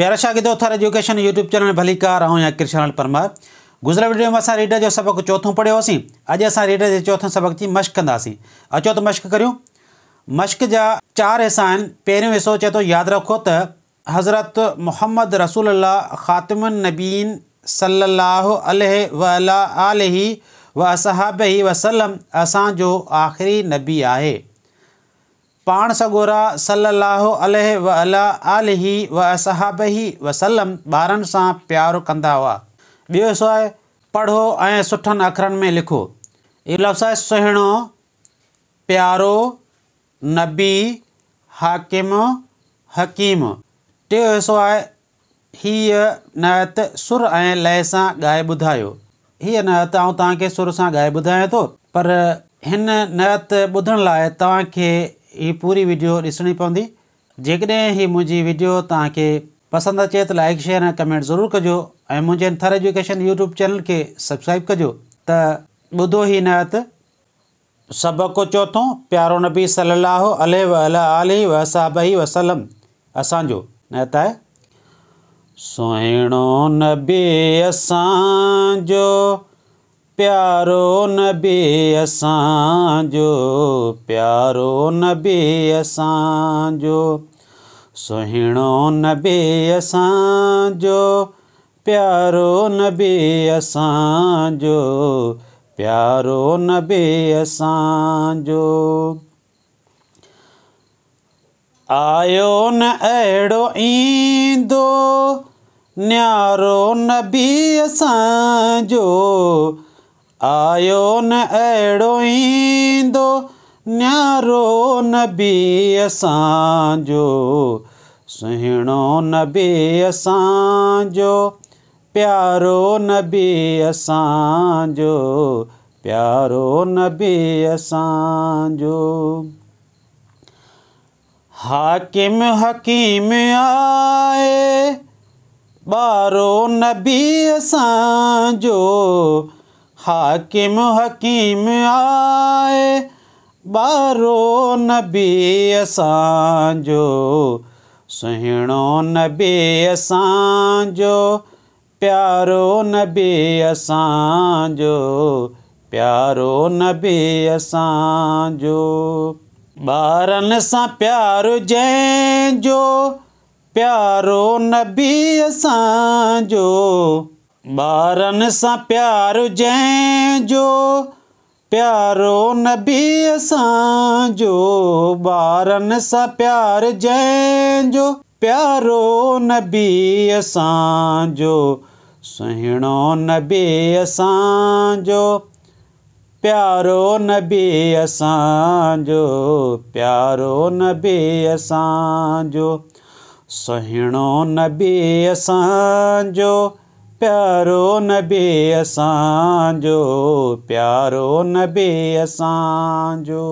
प्यारा शागिदो Thar education YouTube channel भली कार ऐं या कृष्ण परमार गुज़िरियल वीडियो में अस रीडर जो सबक़ चौथों पढ़ो अज अस रीडर के चौथे सबक़ की मश्क कहसी अचो तो मश्क करूँ मश्क जहा चार हिस्सा आहिनि हिस्सों चे तो याद रखो त हज़रत मोहम्मद रसूल ख़ातिम नबीन सलाहु आलही व असहाब वसलम असांजो आख़िरी नबी है सगोरा सलाहु आलही व असहाबही वसलम ॿारनि सां प्यारु कंदा हुआ बो सो आहे पढ़ो ए सुठन अखरन में लिखो ये लफ्स है सुहिणो प्यारो नबी हाकिम हकीम टियों हिस्सो है हीअ नहत सुर ए लय से ॻाए बुधा हीअ नहत आउं तव्हांखे सुर सां ॻाए ॿुधायां थो पर हिन नहत ॿुधण लाइ तव्हांखे ये पूरी वीडियो ऐसी पवंदी जी मुझी वीडियो तक पसंद अचे तो लाइक शेयर कमेंट जरूर कजो ए मुझे थर एजुकेशन यूट्यूब चैनल के सब्सक्राइब कजो तो बुधो ही नात सबक़ु चौथों प्यारो नबी सलाहु अल वली वसाबही वसलम असो नात है सुहिणो नबी असो प्यारो न बि असांजो प्यारो न बि असांजो सुहिणो न बि असांजो प्यारो न बि असांजो प्यारो न बि असांजो आयो न अहिड़ो ईंदो न्यारो न बि असांजो आयो न अहिड़ो ईंदो न्यारो न बि असांजो सुहिणो न बि असांजो प्यारो न बि असांजो प्यारो न बि असांजो हाकिम हकीम आहे ॿारो न बि असांजो حاکم حکیم آئے بارو نبی اسانجو سہنو نبی اسانجو پیارو نبی اسانجو پیارو نبی اسانجو بارن سا پیار جینجو پیارو نبی اسانجو پیارو ॿारनि सां प्यार जंहिंजो प्यारो न बि असांजो ॿारनि सां प्यारु जंहिंजो प्यारो न बि असांजो सुहिणो न बि असांजो प्यारो न बि असांजो प्यारो न बि असांजो सुहिणो न बि असांजो प्यारो नबे बि असांजो प्यारो नबे बि असांजो